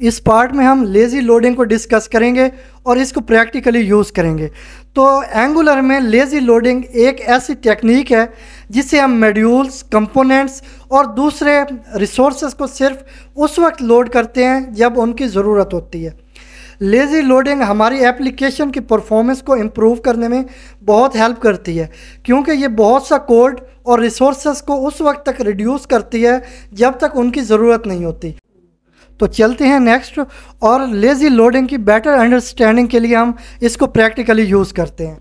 इस पार्ट में हम लेज़ी लोडिंग को डिस्कस करेंगे और इसको प्रैक्टिकली यूज़ करेंगे तो एंगुलर में लेज़ी लोडिंग एक ऐसी टेक्निक है जिसे हम मेड्यूल्स कंपोनेंट्स और दूसरे रिसोर्स को सिर्फ उस वक्त लोड करते हैं जब उनकी ज़रूरत होती है लेज़ी लोडिंग हमारी एप्लीकेशन की परफॉर्मेंस को इम्प्रूव करने में बहुत हेल्प करती है क्योंकि ये बहुत सा कोड और रिसोर्स को उस वक्त तक रिड्यूस करती है जब तक उनकी ज़रूरत नहीं होती तो चलते हैं नेक्स्ट और लेज़ी लोडिंग की बेटर अंडरस्टैंडिंग के लिए हम इसको प्रैक्टिकली यूज़ करते हैं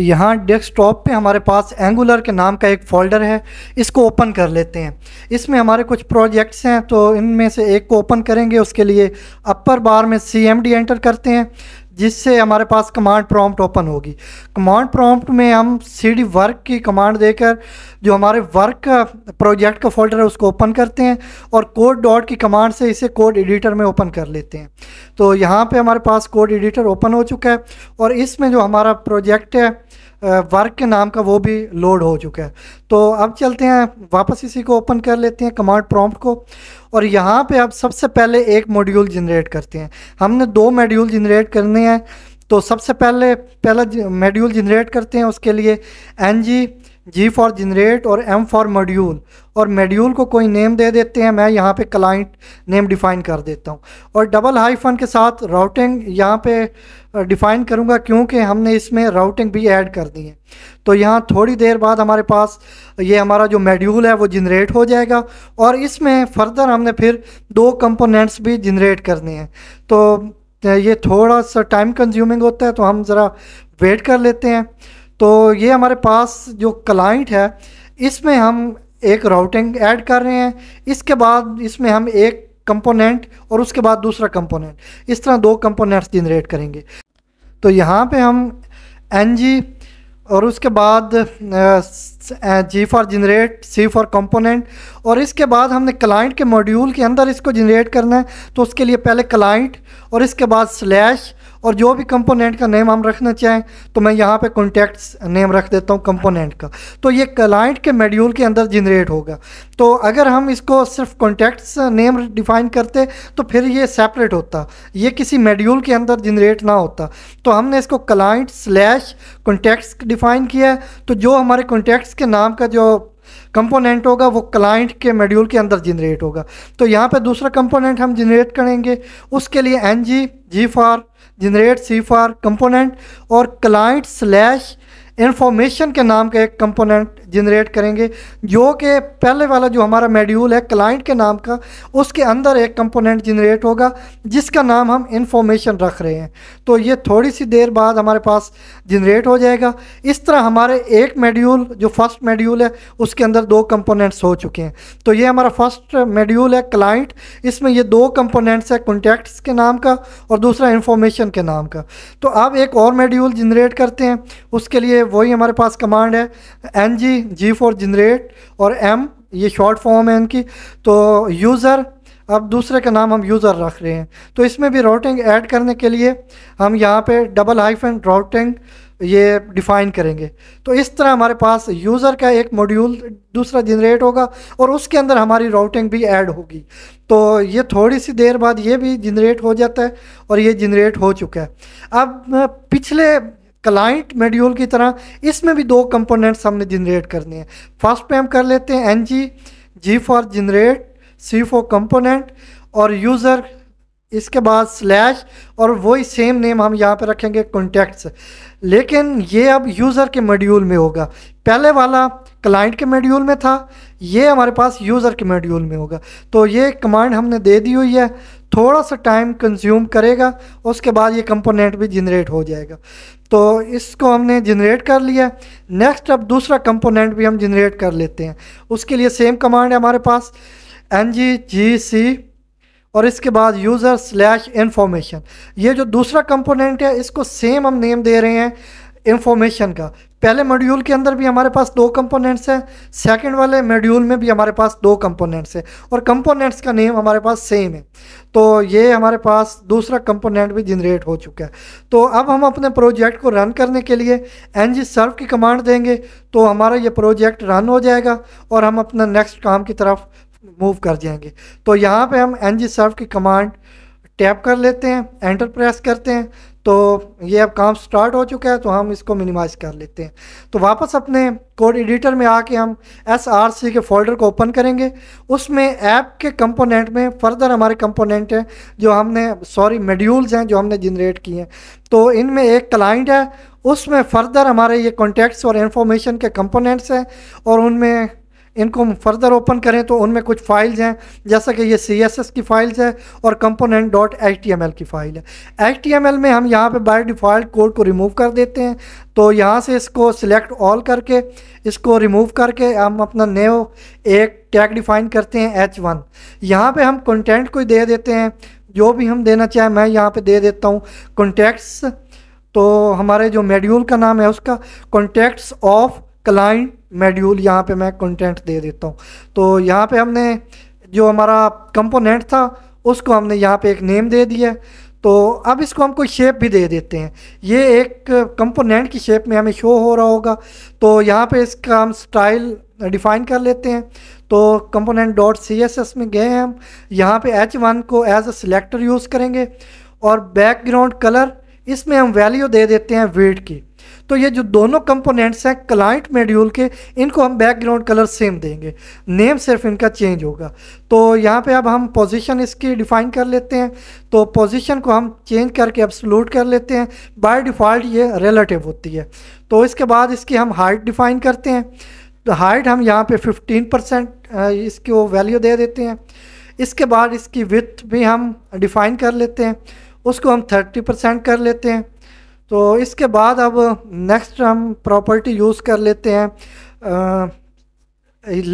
यहाँ डेस्कटॉप पे हमारे पास एंगुलर के नाम का एक फ़ोल्डर है इसको ओपन कर लेते हैं इसमें हमारे कुछ प्रोजेक्ट्स हैं तो इनमें से एक को ओपन करेंगे उसके लिए अपर बार में सी एम डी एंटर करते हैं जिससे हमारे पास कमांड प्रॉम्प्ट ओपन होगी कमांड प्रॉम्प्ट में हम डी वर्क की कमांड देकर जो हमारे वर्क का प्रोजेक्ट का फोल्डर है उसको ओपन करते हैं और कोड डॉट की कमांड से इसे कोड एडिटर में ओपन कर लेते हैं तो यहाँ पे हमारे पास कोड एडिटर ओपन हो चुका है और इसमें जो हमारा प्रोजेक्ट है वर्क के नाम का वो भी लोड हो चुका है तो अब चलते हैं वापस इसी को ओपन कर लेते हैं कमांड प्रॉम्प्ट को और यहाँ पे अब सबसे पहले एक मॉड्यूल जनरेट करते हैं हमने दो मॉड्यूल जनरेट करने हैं तो सबसे पहले पहला मेड्यूल जनरेट करते हैं उसके लिए N G G for generate और एम फॉर मॉड्यूल और मेड्यूल को कोई नेम दे देते हैं मैं यहाँ पे क्लाइंट नेम डिफ़ाइन कर देता हूँ और डबल हाईफन के साथ राउटिंग यहाँ पे डिफ़ाइन करूँगा क्योंकि हमने इसमें राउटिंग भी ऐड कर दी है तो यहाँ थोड़ी देर बाद हमारे पास ये हमारा जो मेड्यूल है वो जनरेट हो जाएगा और इसमें फर्दर हमने फिर दो कंपोनेंट्स भी जनरेट करने हैं तो ये थोड़ा सा टाइम कंज्यूमिंग होता है तो हम ज़रा वेट कर लेते हैं तो ये हमारे पास जो क्लाइंट है इसमें हम एक राउटिंग ऐड कर रहे हैं इसके बाद इसमें हम एक कंपोनेंट और उसके बाद दूसरा कंपोनेंट इस तरह दो कंपोनेंट्स जनरेट करेंगे तो यहाँ पे हम एन जी और उसके बाद G for generate C for component और इसके बाद हमने क्लाइंट के मॉड्यूल के अंदर इसको जनरेट करना है तो उसके लिए पहले क्लाइंट और इसके बाद स्लैश और जो भी कंपोनेंट का नेम हम रखना चाहें तो मैं यहाँ पे कॉन्टैक्ट नेम रख देता हूँ कंपोनेंट का तो ये क्लाइंट के मेड्यूल के अंदर जनरेट होगा तो अगर हम इसको सिर्फ कॉन्टैक्ट्स नेम डिफाइन करते तो फिर ये सेपरेट होता ये किसी मेड्यूल के अंदर जनरेट ना होता तो हमने इसको क्लाइंट स्लैश कॉन्टैक्ट्स डिफाइन किया है तो जो हमारे कॉन्टैक्ट्स के नाम का जो कंपोनेंट होगा वो क्लाइंट के मेड्यूल के अंदर जनरेट होगा तो यहाँ पे दूसरा कंपोनेंट हम जनरेट करेंगे उसके लिए N G G for generate C for component और क्लाइंट स्लैश इंफॉर्मेशन के नाम का एक कंपोनेंट जनरेट करेंगे जो कि पहले वाला जो हमारा मेड्यूल है क्लाइंट के नाम का उसके अंदर एक कंपोनेंट जनरेट होगा जिसका नाम हम इंफॉर्मेशन रख रहे हैं तो ये थोड़ी सी देर बाद हमारे पास जनरेट हो जाएगा इस तरह हमारे एक मेड्यूल जो फर्स्ट मेड्यूल है उसके अंदर दो कंपोनेंट्स हो चुके हैं तो ये हमारा फर्स्ट मेड्यूल है क्लाइंट इसमें ये दो कंपोनेंट्स है कॉन्टैक्ट्स के नाम का और दूसरा इंफॉर्मेशन के नाम का तो अब एक और मेड्यूल जनरेट करते हैं उसके लिए वही हमारे पास कमांड है N G G for generate और एम ये शॉर्ट फॉर्म है इनकी तो यूज़र अब दूसरे का नाम हम यूज़र रख रहे हैं तो इसमें भी राउटिंग ऐड करने के लिए हम यहाँ पे डबल हाइफन राउटिंग ये डिफ़ाइन करेंगे तो इस तरह हमारे पास यूज़र का एक मॉड्यूल दूसरा जनरेट होगा और उसके अंदर हमारी राउटिंग भी ऐड होगी तो ये थोड़ी सी देर बाद ये भी जनरेट हो जाता है और ये जनरेट हो चुका है अब पिछले क्लाइंट मेड्यूल की तरह इसमें भी दो कंपोनेंट्स हमने जनरेट करने हैं फर्स्ट पे हम कर लेते हैं N G G for generate C for component और यूज़र इसके बाद स्लैश और वही सेम नेम हम यहाँ पे रखेंगे कॉन्टैक्ट्स लेकिन ये अब यूज़र के मेड्यूल में होगा पहले वाला क्लाइंट के मेड्यूल में था ये हमारे पास यूज़र के मेड्यूल में होगा तो ये कमांड हमने दे दी हुई है थोड़ा सा टाइम कंज्यूम करेगा उसके बाद ये कंपोनेंट भी जनरेट हो जाएगा तो इसको हमने जनरेट कर लिया नेक्स्ट अब दूसरा कंपोनेंट भी हम जनरेट कर लेते हैं उसके लिए सेम कमांड है हमारे पास एन जी जी सी और इसके बाद यूज़र स्लैश इन्फॉर्मेशन ये जो दूसरा कंपोनेंट है इसको सेम हम नेम दे रहे हैं इन्फॉर्मेशन का पहले मॉड्यूल के अंदर भी हमारे पास दो कंपोनेंट्स हैं सेकंड वाले मॉड्यूल में भी हमारे पास दो कंपोनेंट्स हैं और कंपोनेंट्स का नेम हमारे पास सेम है तो ये हमारे पास दूसरा कंपोनेंट भी जनरेट हो चुका है तो अब हम अपने प्रोजेक्ट को रन करने के लिए एन जी सर्व की कमांड देंगे तो हमारा ये प्रोजेक्ट रन हो जाएगा और हम अपना नेक्स्ट काम की तरफ मूव कर जाएंगे तो यहाँ पर हम एन जी सर्व की कमांड टैप कर लेते हैं एंटर प्रेस करते हैं तो ये अब काम स्टार्ट हो चुका है तो हम इसको मिनिमाइज़ कर लेते हैं तो वापस अपने कोड एडिटर में आके हम एस आर सी के फोल्डर को ओपन करेंगे उसमें ऐप के कंपोनेंट में फर्दर हमारे कंपोनेंट हैं जो हमने सॉरी मेड्यूल्स हैं जो हमने जनरेट किए हैं तो इनमें एक क्लाइंट है उसमें फर्दर हमारे ये कॉन्टैक्ट्स और इन्फॉर्मेशन के कंपोनेंट्स हैं और उनमें इनको फर्दर ओपन करें तो उनमें कुछ फाइल्स हैं जैसा कि ये सी एस एस की फाइल्स है और component dot H T M L की फ़ाइल है एच टी एम एल में हम यहाँ पे बाय डिफ़ॉल्ट कोड को रिमूव कर देते हैं तो यहाँ से इसको सिलेक्ट ऑल करके इसको रिमूव करके हम अपना नेव एक टैग डिफ़ाइन करते हैं एच वन यहाँ पर हम कंटेंट को दे देते हैं जो भी हम देना चाहें मैं यहाँ पर दे देता हूँ कॉन्टैक्ट्स तो हमारे जो मेड्यूल का नाम है उसका कॉन्टैक्ट्स ऑफ क्लाइंट मेड्यूल यहाँ पे मैं कंटेंट दे देता हूँ तो यहाँ पे हमने जो हमारा कंपोनेंट था उसको हमने यहाँ पे एक नेम दे दिया तो अब इसको हम कोई शेप भी दे देते हैं ये एक कंपोनेंट की शेप में हमें शो हो रहा होगा तो यहाँ पे इसका हम स्टाइल डिफ़ाइन कर लेते हैं तो component dot C S S में गए हैं हम यहाँ पे एच वन को एज अ सिलेक्टर यूज़ करेंगे और बैकग्राउंड कलर इसमें हम वैल्यू दे देते हैं वेट की तो ये जो दोनों कंपोनेंट्स हैं क्लाइंट मेड्यूल के इनको हम बैकग्राउंड कलर सेम देंगे नेम सिर्फ इनका चेंज होगा तो यहाँ पे अब हम पोजीशन इसकी डिफाइन कर लेते हैं तो पोजीशन को हम चेंज करके अब कर लेते हैं बाय डिफ़ॉल्ट ये रिलेटिव होती है तो इसके बाद इसकी हम हाइट डिफ़ाइन करते हैं तो हाइट हम यहाँ पे 15 परसेंट इसकी वैल्यू दे देते हैं इसके बाद इसकी विथ भी हम डिफ़ाइन कर लेते हैं उसको हम 30 परसेंट कर लेते हैं तो इसके बाद अब नेक्स्ट हम प्रॉपर्टी यूज़ कर लेते हैं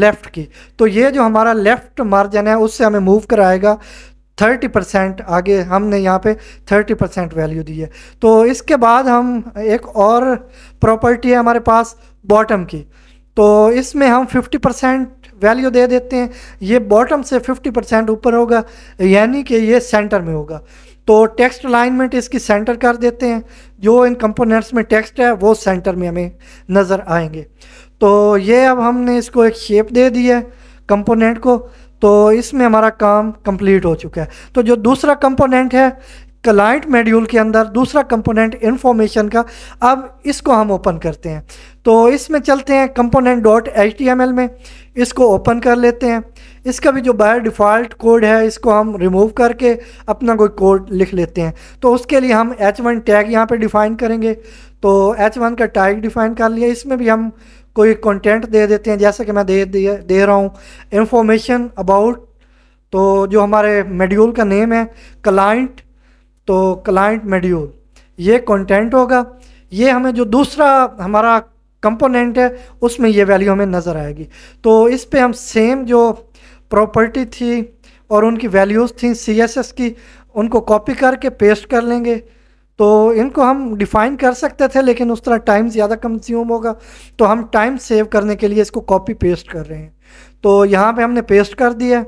लेफ़्ट की तो ये जो हमारा लेफ़्ट मार्जिन है उससे हमें मूव कराएगा थर्टी परसेंट आगे हमने यहाँ पे थर्टी परसेंट वैल्यू दी है तो इसके बाद हम एक और प्रॉपर्टी है हमारे पास बॉटम की तो इसमें हम फिफ्टी परसेंट वैल्यू दे देते हैं ये बॉटम से फिफ्टी परसेंट ऊपर होगा यानी कि ये सेंटर में होगा तो टेक्स्ट अलाइनमेंट इसकी सेंटर कर देते हैं जो इन कंपोनेंट्स में टेक्स्ट है वो सेंटर में हमें नज़र आएंगे तो ये अब हमने इसको एक शेप दे दी है कंपोनेंट को तो इसमें हमारा काम कंप्लीट हो चुका है तो जो दूसरा कंपोनेंट है क्लाइंट मेड्यूल के अंदर दूसरा कंपोनेंट इन्फॉर्मेशन का अब इसको हम ओपन करते हैं तो इसमें चलते हैं कंपोनेंट डॉट एच में इसको ओपन कर लेते हैं इसका भी जो बाय डिफ़ॉल्ट कोड है इसको हम रिमूव करके अपना कोई कोड लिख लेते हैं तो उसके लिए हम एच वन टैग यहाँ पर डिफ़ाइन करेंगे तो एच वन का टैग डिफ़ाइन कर लिया इसमें भी हम कोई कंटेंट दे देते हैं जैसा कि मैं दे दे, दे रहा हूँ इंफॉर्मेशन अबाउट तो जो हमारे मेड्यूल का नेम है क्लाइंट तो क्लाइंट मेड्यूल ये कंटेंट होगा ये हमें जो दूसरा हमारा कंपोनेंट है उसमें ये वैल्यू हमें नज़र आएगी तो इस पर हम सेम जो प्रॉपर्टी थी और उनकी वैल्यूज़ थी एस की उनको कॉपी करके पेस्ट कर लेंगे तो इनको हम डिफ़ाइन कर सकते थे लेकिन उस तरह टाइम ज़्यादा कंज्यूम होगा तो हम टाइम सेव करने के लिए इसको कॉपी पेस्ट कर रहे हैं तो यहाँ पे हमने पेस्ट कर दिया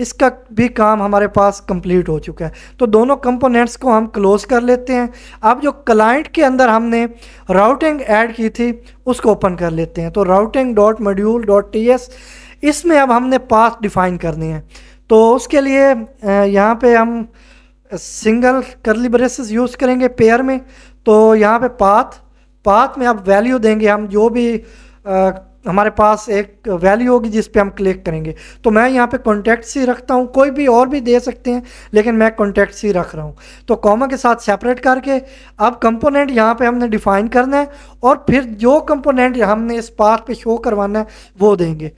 इसका भी काम हमारे पास कंप्लीट हो चुका है तो दोनों कंपोनेंट्स को हम क्लोज़ कर लेते हैं अब जो क्लाइंट के अंदर हमने राउटिंग ऐड की थी उसको ओपन कर लेते हैं तो routing dot module dot T S इसमें अब हमने पाथ डिफाइन करनी है तो उसके लिए यहाँ पे हम सिंगल करली ब्रेसेस यूज़ करेंगे पेयर में तो यहाँ पे पाथ पाथ में आप वैल्यू देंगे हम जो भी आ, हमारे पास एक वैल्यू होगी जिस पे हम क्लिक करेंगे तो मैं यहाँ पे कॉन्टैक्ट ही रखता हूँ कोई भी और भी दे सकते हैं लेकिन मैं कॉन्टैक्ट ही रख रहा हूँ तो कॉमा के साथ सेपरेट करके अब कंपोनेंट यहाँ पे हमने डिफाइन करना है और फिर जो कंपोनेंट हमने इस पाथ पे शो करवाना है वो देंगे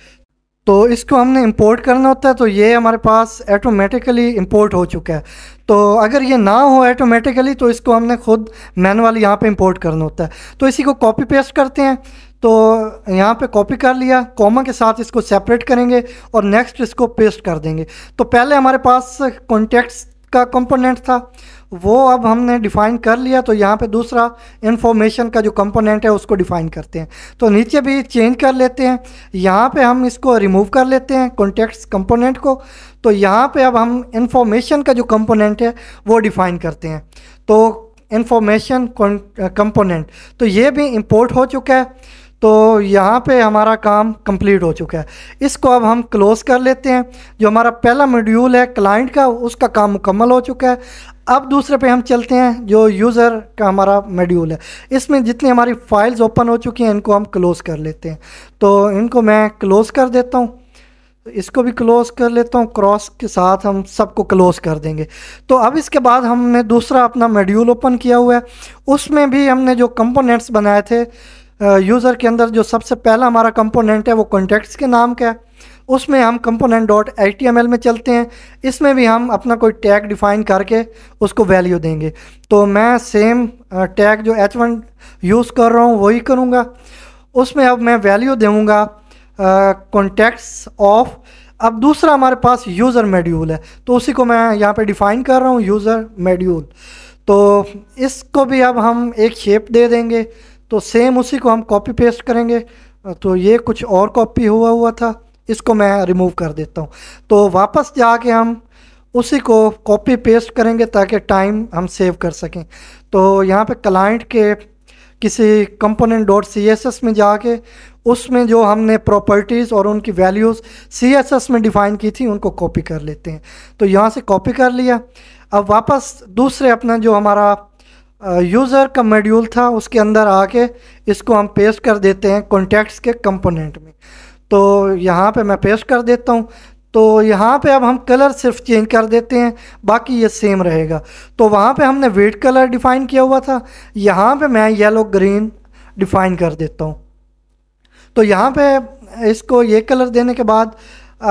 तो इसको हमने इंपोर्ट करना होता है तो ये हमारे पास ऐटोमेटिकली इंपोर्ट हो चुका है तो अगर ये ना हो ऐटोमेटिकली तो इसको हमने खुद मैनुअली यहाँ पे इंपोर्ट करना होता है तो इसी को कॉपी पेस्ट करते हैं तो यहाँ पे कॉपी कर लिया कॉमा के साथ इसको सेपरेट करेंगे और नेक्स्ट इसको पेस्ट कर देंगे तो पहले हमारे पास कॉन्टेक्ट्स का कंपोनेंट था वो अब हमने डिफाइन कर लिया तो यहाँ पे दूसरा इन्फॉर्मेशन का जो कंपोनेंट है उसको डिफाइन करते हैं तो नीचे भी चेंज कर लेते हैं यहाँ पे हम इसको रिमूव कर लेते हैं कॉन्टेक्ट कंपोनेंट को तो यहाँ पे अब हम इन्फॉर्मेशन का जो कंपोनेंट है वो डिफाइन करते हैं तो इन्फॉर्मेशन कंपोनेंट तो ये भी इम्पोर्ट हो चुका है तो यहाँ पे हमारा काम कंप्लीट हो चुका है इसको अब हम क्लोज़ कर लेते हैं जो हमारा पहला मॉड्यूल है क्लाइंट का उसका काम मुकम्मल हो चुका है अब दूसरे पे हम चलते हैं जो यूज़र का हमारा मेड्यूल है इसमें जितनी हमारी फाइल्स ओपन हो चुकी हैं इनको हम क्लोज़ कर लेते हैं तो इनको मैं क्लोज़ कर देता हूँ इसको भी क्लोज़ कर लेता हूँ क्रॉस के साथ हम सबको क्लोज़ कर देंगे तो अब इसके बाद हमने दूसरा अपना मेड्यूल ओपन किया हुआ है उसमें भी हमने जो कंपोनेंट्स बनाए थे यूज़र के अंदर जो सबसे पहला हमारा कंपोनेंट है वो कॉन्टैक्ट्स के नाम का है उसमें हम कंपोनेंट डॉट एच में चलते हैं इसमें भी हम अपना कोई टैग डिफाइन करके उसको वैल्यू देंगे तो मैं सेम टैग जो एच वन यूज़ कर रहा हूँ वही करूँगा उसमें अब मैं वैल्यू दूँगा कॉन्टैक्ट्स ऑफ अब दूसरा हमारे पास यूज़र मेड्यूल है तो उसी को मैं यहाँ पे डिफ़ाइन कर रहा हूँ यूज़र मेड्यूल तो इसको भी अब हम एक शेप दे देंगे तो सेम उसी को हम कॉपी पेस्ट करेंगे तो ये कुछ और कॉपी हुआ हुआ था इसको मैं रिमूव कर देता हूँ तो वापस जाके हम उसी को कॉपी पेस्ट करेंगे ताकि टाइम हम सेव कर सकें तो यहाँ पे क्लाइंट के किसी component dot C S S में जाके उसमें जो हमने प्रॉपर्टीज़ और उनकी वैल्यूज़ सी एस एस में डिफ़ाइन की थी उनको कॉपी कर लेते हैं तो यहाँ से कॉपी कर लिया अब वापस दूसरे अपना जो हमारा यूज़र का मॉड्यूल था उसके अंदर आके इसको हम पेस्ट कर देते हैं कॉन्टैक्ट्स के कंपोनेंट में तो यहाँ पे मैं पेस्ट कर देता हूँ तो यहाँ पे अब हम कलर सिर्फ चेंज कर देते हैं बाकी ये सेम रहेगा तो वहाँ पे हमने वेट कलर डिफ़ाइन किया हुआ था यहाँ पे मैं येलो ग्रीन डिफ़ाइन कर देता हूँ तो यहाँ पे इसको ये कलर देने के बाद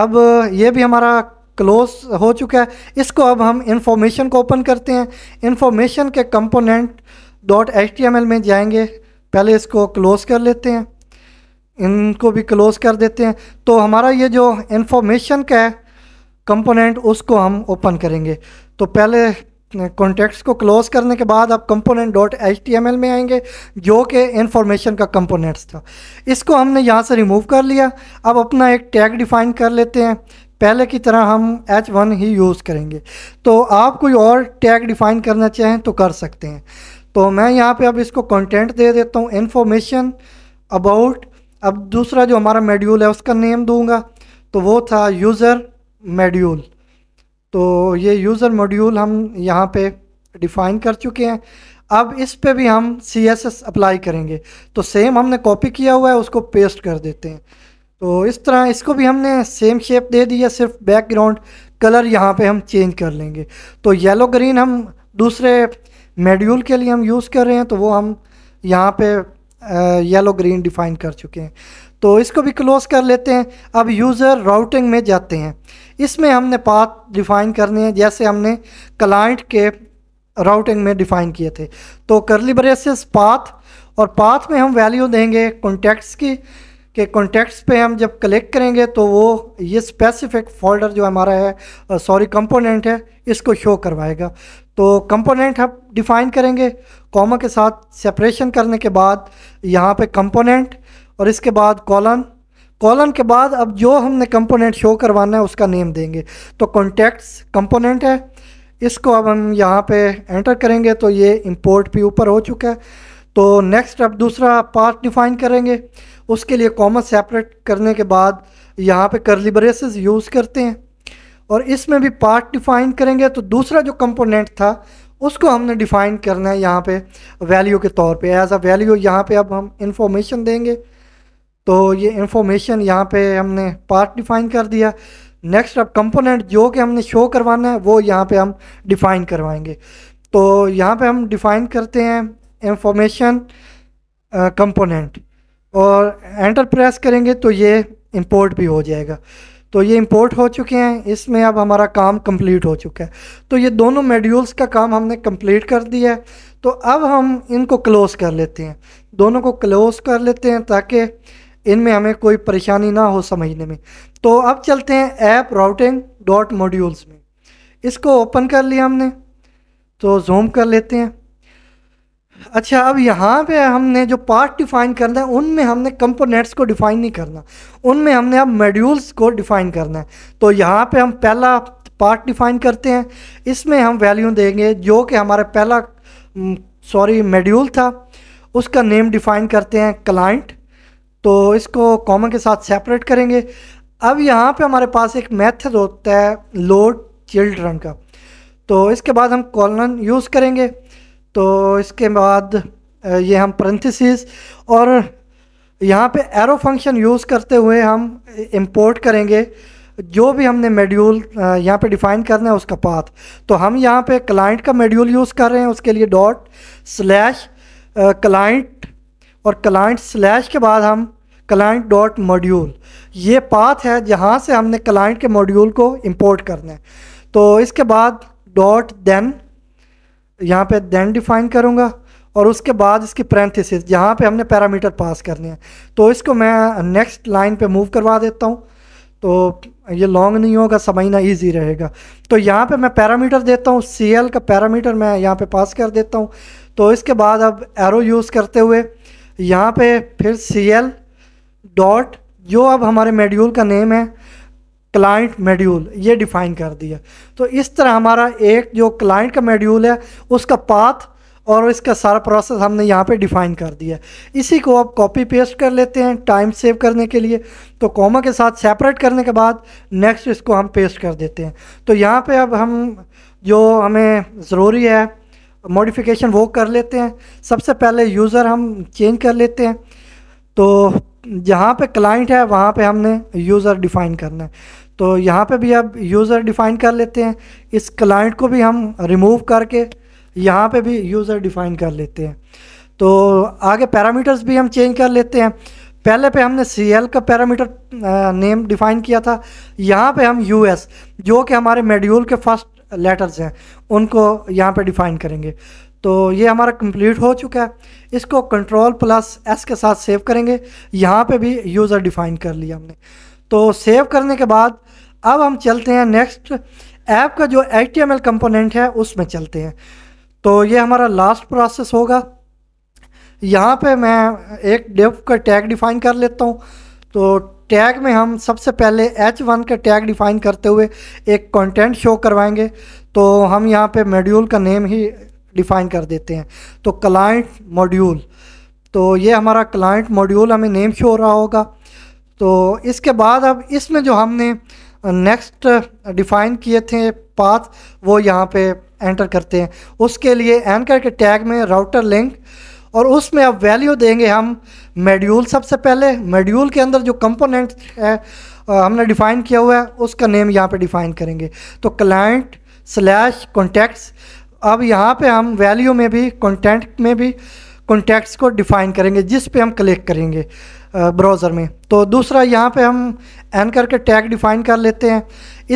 अब ये भी हमारा क्लोज हो चुका है इसको अब हम इंफॉर्मेशन को ओपन करते हैं इंफॉर्मेशन के कंपोनेंट डॉट एच में जाएंगे पहले इसको क्लोज़ कर लेते हैं इनको भी क्लोज़ कर देते हैं तो हमारा ये जो इन्फॉर्मेशन का है कंपोनेंट उसको हम ओपन करेंगे तो पहले कॉन्टेक्ट्स को क्लोज़ करने के बाद आप component dot H T M L में आएंगे जो कि इन्फॉर्मेशन का कंपोनेंट्स था इसको हमने यहाँ से रिमूव कर लिया अब अपना एक टैग डिफ़ाइन कर लेते हैं पहले की तरह हम एच वन ही यूज़ करेंगे तो आप कोई और टैग डिफ़ाइन करना चाहें तो कर सकते हैं तो मैं यहाँ पर अब इसको कॉन्टेंट दे देता हूँ इन्फॉर्मेशन अबाउट अब दूसरा जो हमारा मेड्यूल है उसका नेम दूंगा तो वो था यूज़र मेड्यूल तो ये यूज़र मॉड्यूल हम यहाँ पे डिफ़ाइन कर चुके हैं अब इस पे भी हम सी एस एस अप्लाई करेंगे तो सेम हमने कॉपी किया हुआ है उसको पेस्ट कर देते हैं तो इस तरह इसको भी हमने सेम शेप दे दिया है सिर्फ बैकग्राउंड कलर यहाँ पे हम चेंज कर लेंगे तो येलो ग्रीन हम दूसरे मेड्यूल के लिए हम यूज़ कर रहे हैं तो वो हम यहाँ पे येलो ग्रीन डिफाइन कर चुके हैं तो इसको भी क्लोज कर लेते हैं अब यूज़र राउटिंग में जाते हैं इसमें हमने पाथ डिफाइन करने हैं जैसे हमने क्लाइंट के राउटिंग में डिफाइन किए थे तो करली ब्रेसिस पाथ और पाथ में हम वैल्यू देंगे कॉन्टैक्ट्स की के कॉन्टैक्ट्स पे हम जब कलेक्ट करेंगे तो वो ये स्पेसिफिक फोल्डर जो हमारा है सॉरी कंपोनेंट है इसको शो करवाएगा तो कंपोनेंट हम डिफ़ाइन करेंगे कॉमा के साथ सेपरेशन करने के बाद यहाँ पे कंपोनेंट और इसके बाद कॉलन कॉलन के बाद अब जो हमने कंपोनेंट शो करवाना है उसका नेम देंगे तो कॉन्टैक्ट्स कंपोनेंट है इसको अब हम यहाँ पे एंटर करेंगे तो ये इंपोर्ट भी ऊपर हो चुका है तो नेक्स्ट अब दूसरा पार्ट डिफाइन करेंगे उसके लिए कॉमा सेपरेट करने के बाद यहाँ पे करली ब्रेसेस यूज़ करते हैं और इसमें भी पार्ट डिफाइन करेंगे तो दूसरा जो कंपोनेंट था उसको हमने डिफ़ाइन करना है यहाँ पे वैल्यू के तौर पे एज अ वैल्यू यहाँ पे अब हम इंफॉर्मेशन देंगे तो ये इंफॉर्मेशन यहाँ पे हमने पार्ट डिफ़ाइन कर दिया नेक्स्ट अब कंपोनेंट जो कि हमने शो करवाना है वो यहाँ पे हम डिफ़ाइन करवाएंगे तो यहाँ पे हम डिफ़ाइन करते हैं इंफॉर्मेशन कंपोनेंट uh, और एंटर प्रेस करेंगे तो ये इंपोर्ट भी हो जाएगा तो ये इंपोर्ट हो चुके हैं इसमें अब हमारा काम कंप्लीट हो चुका है तो ये दोनों मेड्यूल्स का काम हमने कंप्लीट कर दिया है तो अब हम इनको क्लोज़ कर लेते हैं दोनों को क्लोज़ कर लेते हैं ताकि इनमें हमें कोई परेशानी ना हो समझने में तो अब चलते हैं ऐप राउटिंग डॉट मॉड्यूल्स में इसको ओपन कर लिया हमने तो जूम कर लेते हैं अच्छा अब यहाँ पे हमने जो पार्ट डिफाइन करना है उनमें हमने कंपोनेंट्स को डिफाइन नहीं करना उनमें हमने अब मेड्यूल्स को डिफाइन करना है तो यहाँ पे हम पहला पार्ट डिफाइन करते हैं इसमें हम वैल्यू देंगे जो कि हमारा पहला सॉरी मेड्यूल था उसका नेम डिफाइन करते हैं क्लाइंट तो इसको कॉमन के साथ सेपरेट करेंगे अब यहाँ पे हमारे पास एक मेथड होता है लोड चिल्ड्रन का तो इसके बाद हम कॉलन यूज़ करेंगे तो इसके बाद ये हम प्रंथिस और यहाँ पे एरो फंक्शन यूज़ करते हुए हम इंपोर्ट करेंगे जो भी हमने मेड्यूल यहाँ पे डिफ़ाइन करना है उसका पाथ तो हम यहाँ पे क्लाइंट का मेड्यूल यूज़ कर रहे हैं उसके लिए डॉट स्लैश क्लाइंट और क्लाइंट स्लैश के बाद हम क्लाइंट डॉट मॉड्यूल ये पाथ है जहाँ से हमने क्लाइंट के मॉड्यूल को इंपोर्ट करना है तो इसके बाद डॉट देन यहाँ पे देन डिफाइन करूँगा और उसके बाद इसकी पैरेंथिस यहाँ पे हमने पैरामीटर पास करने हैं तो इसको मैं नेक्स्ट लाइन पे मूव करवा देता हूँ तो ये लॉन्ग नहीं होगा समझना इजी रहेगा तो यहाँ पे मैं पैरामीटर देता हूँ सी एल का पैरामीटर मैं यहाँ पे पास कर देता हूँ तो इसके बाद अब एरो यूज़ करते हुए यहाँ पे फिर सी एल डॉट जो अब हमारे मेड्यूल का नेम है क्लाइंट मेड्यूल ये डिफाइन कर दिया तो इस तरह हमारा एक जो क्लाइंट का मेड्यूल है उसका पाथ और इसका सारा प्रोसेस हमने यहाँ पे डिफाइन कर दिया इसी को आप कॉपी पेस्ट कर लेते हैं टाइम सेव करने के लिए तो कॉमा के साथ सेपरेट करने के बाद नेक्स्ट इसको हम पेस्ट कर देते हैं तो यहाँ पे अब हम जो हमें ज़रूरी है मॉडिफिकेशन वो कर लेते हैं सबसे पहले यूज़र हम चेंज कर लेते हैं तो जहाँ पे क्लाइंट है वहाँ पे हमने यूज़र डिफ़ाइन करना है तो यहाँ पे भी अब यूज़र डिफाइन कर लेते हैं इस क्लाइंट को भी हम रिमूव करके यहाँ पे भी यूज़र डिफाइन कर लेते हैं तो आगे पैरामीटर्स भी हम चेंज कर लेते हैं पहले पे हमने सी एल का पैरामीटर नेम डिफाइन किया था यहाँ पे हम यू एस जो कि हमारे मेड्यूल के फर्स्ट लेटर्स हैं उनको यहाँ पे डिफाइन करेंगे तो ये हमारा कंप्लीट हो चुका है इसको कंट्रोल प्लस एस के साथ सेव करेंगे यहाँ पे भी यूज़र डिफाइन कर लिया हमने तो सेव करने के बाद अब हम चलते हैं नेक्स्ट ऐप का जो एच टी कंपोनेंट है उसमें चलते हैं तो ये हमारा लास्ट प्रोसेस होगा यहाँ पे मैं एक डेव का टैग डिफाइन कर लेता हूँ तो टैग में हम सबसे पहले H1 का टैग डिफाइन करते हुए एक कंटेंट शो करवाएंगे तो हम यहाँ पे मॉड्यूल का नेम ही डिफाइन कर देते हैं तो क्लाइंट मॉड्यूल तो ये हमारा क्लाइंट मॉड्यूल हमें नेम शो हो रहा होगा तो इसके बाद अब इसमें जो हमने नेक्स्ट डिफाइन किए थे पाथ वो यहाँ पे एंटर करते हैं उसके लिए एंकर के टैग में राउटर लिंक और उसमें अब वैल्यू देंगे हम मेड्यूल सबसे पहले मेड्यूल के अंदर जो कंपोनेंट है हमने डिफ़ाइन किया हुआ है उसका नेम यहाँ पे डिफ़ाइन करेंगे तो क्लाइंट स्लैश कॉन्टैक्ट्स अब यहाँ पे हम वैल्यू में भी कॉन्टेंट में भी कॉन्टैक्ट्स को डिफ़ाइन करेंगे जिस पे हम क्लिक करेंगे ब्राउज़र में तो दूसरा यहाँ पे हम एन करके टैग डिफ़ाइन कर लेते हैं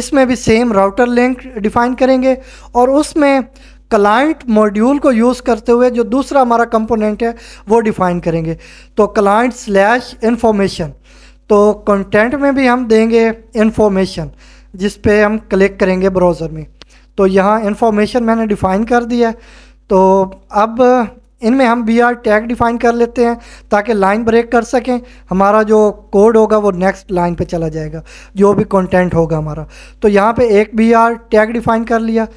इसमें भी सेम राउटर लिंक डिफ़ाइन करेंगे और उसमें क्लाइंट मॉड्यूल को यूज़ करते हुए जो दूसरा हमारा कंपोनेंट है वो डिफ़ाइन करेंगे तो क्लाइंट स्लैश इन्फॉर्मेशन तो कंटेंट में भी हम देंगे इन्फॉर्मेशन जिस पे हम क्लिक करेंगे ब्राउज़र में तो यहाँ इन्फॉर्मेशन मैंने डिफ़ाइन कर दिया तो अब इनमें हम बी आर टैग डिफाइन कर लेते हैं ताकि लाइन ब्रेक कर सकें हमारा जो कोड होगा वो नेक्स्ट लाइन पे चला जाएगा जो भी कंटेंट होगा हमारा तो यहाँ पे एक बी आर टैग डिफाइन कर लिया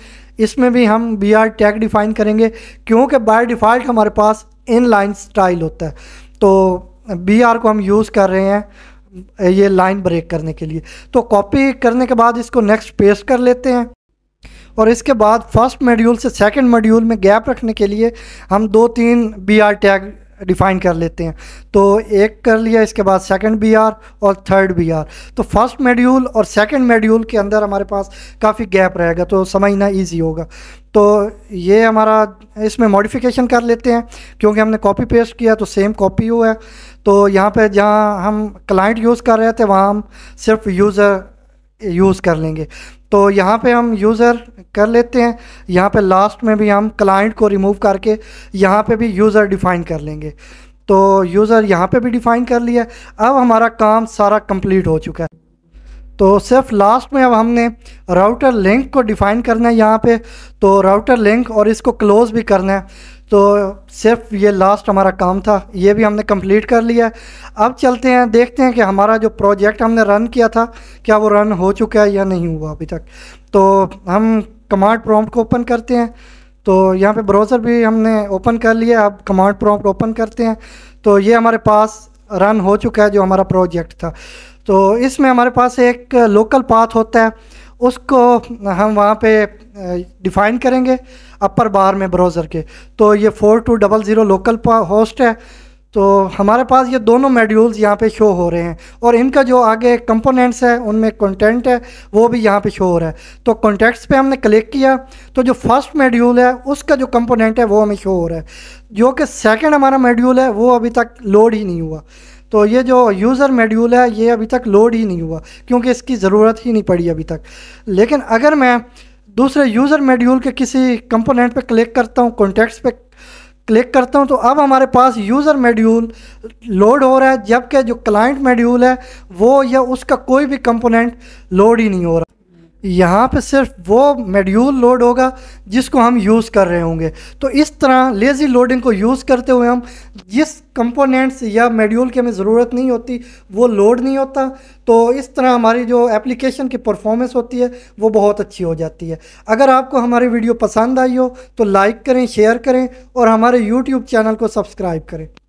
इसमें भी हम बी आर टैग डिफाइन करेंगे क्योंकि बाय डिफ़ॉल्ट हमारे पास इन लाइन स्टाइल होता है तो बी आर को हम यूज़ कर रहे हैं ये लाइन ब्रेक करने के लिए तो कॉपी करने के बाद इसको नेक्स्ट पेस्ट कर लेते हैं और इसके बाद फर्स्ट मॉड्यूल से सेकंड मॉड्यूल में गैप रखने के लिए हम दो तीन बी आर टैग डिफ़ाइन कर लेते हैं तो एक कर लिया इसके बाद सेकंड बी आर और थर्ड बी आर तो फर्स्ट मेड्यूल और सेकंड मेड्यूल के अंदर हमारे पास काफ़ी गैप रहेगा तो समझना इजी होगा तो ये हमारा इसमें मॉडिफिकेशन कर लेते हैं क्योंकि हमने कॉपी पेस्ट किया तो सेम कॉपी हुआ है तो यहाँ पे जहाँ हम क्लाइंट यूज़ कर रहे थे वहाँ हम सिर्फ यूज़र यूज़ कर लेंगे तो यहाँ पे हम यूज़र कर लेते हैं यहाँ पे लास्ट में भी हम क्लाइंट को रिमूव करके यहाँ पे भी यूज़र डिफ़ाइन कर लेंगे तो यूज़र यहाँ पे भी डिफ़ाइन कर लिया अब हमारा काम सारा कंप्लीट हो चुका है तो सिर्फ लास्ट में अब हमने राउटर लिंक को डिफ़ाइन करना है यहाँ पे तो राउटर लिंक और इसको क्लोज़ भी करना है तो सिर्फ ये लास्ट हमारा काम था ये भी हमने कंप्लीट कर लिया है अब चलते हैं देखते हैं कि हमारा जो प्रोजेक्ट हमने रन किया था क्या वो रन हो चुका है या नहीं हुआ अभी तक तो हम कमांड प्रॉम्प्ट को ओपन करते हैं तो यहाँ पे ब्राउज़र भी हमने ओपन कर लिया अब कमांड प्रॉम्प्ट ओपन करते हैं तो ये हमारे पास रन हो चुका है जो हमारा प्रोजेक्ट था तो इसमें हमारे पास एक लोकल पाथ होता है उसको हम वहाँ पे डिफ़ाइन करेंगे अपर बार में ब्राउज़र के तो ये four two double zero localhost है तो हमारे पास ये दोनों मेड्यूल्स यहाँ पे शो हो रहे हैं और इनका जो आगे कंपोनेंट्स है उनमें कंटेंट है वो भी यहाँ पे शो हो रहा है तो कॉन्टेक्ट्स पे हमने क्लिक किया तो जो फर्स्ट मेड्यूल है उसका जो कंपोनेंट है वो हमें शो हो रहा है जो कि सेकंड हमारा मेड्यूल है वो अभी तक लोड ही नहीं हुआ तो ये जो यूज़र मेड्यूल है ये अभी तक लोड ही नहीं हुआ क्योंकि इसकी ज़रूरत ही नहीं पड़ी अभी तक लेकिन अगर मैं दूसरे यूज़र मेड्यूल के किसी कंपोनेंट पे क्लिक करता हूँ कॉन्टैक्ट्स पे क्लिक करता हूँ तो अब हमारे पास यूज़र मेड्यूल लोड हो रहा है जबकि जो क्लाइंट मेड्यूल है वो या उसका कोई भी कंपोनेंट लोड ही नहीं हो रहा यहाँ पे सिर्फ वो मेड्यूल लोड होगा जिसको हम यूज़ कर रहे होंगे तो इस तरह लेज़ी लोडिंग को यूज़ करते हुए हम जिस कंपोनेंट्स या मेड्यूल की हमें ज़रूरत नहीं होती वो लोड नहीं होता तो इस तरह हमारी जो एप्लीकेशन की परफॉर्मेंस होती है वो बहुत अच्छी हो जाती है अगर आपको हमारी वीडियो पसंद आई हो तो लाइक करें शेयर करें और हमारे यूट्यूब चैनल को सब्सक्राइब करें